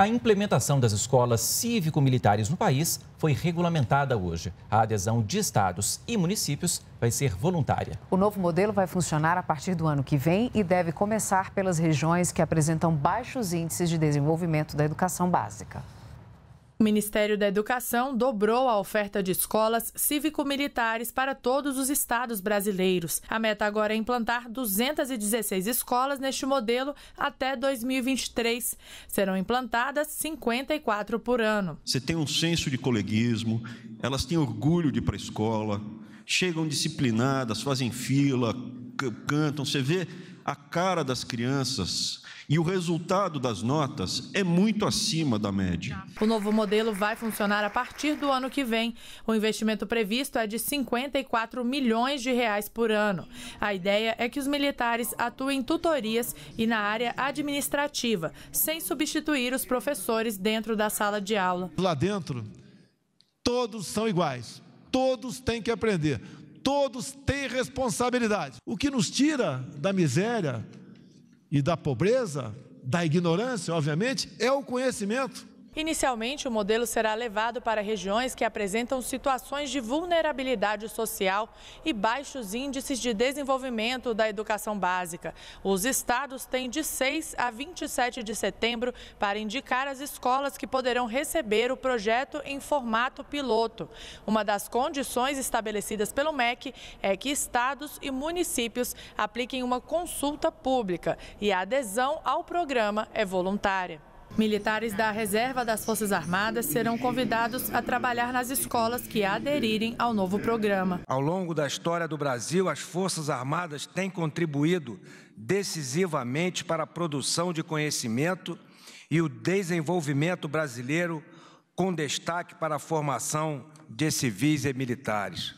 A implementação das escolas cívico-militares no país foi regulamentada hoje. A adesão de estados e municípios vai ser voluntária. O novo modelo vai funcionar a partir do ano que vem e deve começar pelas regiões que apresentam baixos índices de desenvolvimento da educação básica. O Ministério da Educação dobrou a oferta de escolas cívico-militares para todos os estados brasileiros. A meta agora é implantar 216 escolas neste modelo até 2023. Serão implantadas 54 por ano. Você tem um senso de coleguismo, elas têm orgulho de ir para a escola, chegam disciplinadas, fazem fila, cantam. Você vê a cara das crianças e o resultado das notas é muito acima da média. O novo modelo vai funcionar a partir do ano que vem. O investimento previsto é de 54 milhões de reais por ano. A ideia é que os militares atuem em tutorias e na área administrativa, sem substituir os professores dentro da sala de aula. Lá dentro, todos são iguais. Todos têm que aprender, todos têm responsabilidade. O que nos tira da miséria e da pobreza, da ignorância, obviamente, é o conhecimento. Inicialmente, o modelo será levado para regiões que apresentam situações de vulnerabilidade social e baixos índices de desenvolvimento da educação básica. Os estados têm de 6 a 27 de setembro para indicar as escolas que poderão receber o projeto em formato piloto. Uma das condições estabelecidas pelo MEC é que estados e municípios apliquem uma consulta pública e a adesão ao programa é voluntária. Militares da reserva das Forças Armadas serão convidados a trabalhar nas escolas que aderirem ao novo programa. Ao longo da história do Brasil, as Forças Armadas têm contribuído decisivamente para a produção de conhecimento e o desenvolvimento brasileiro, com destaque para a formação de civis e militares.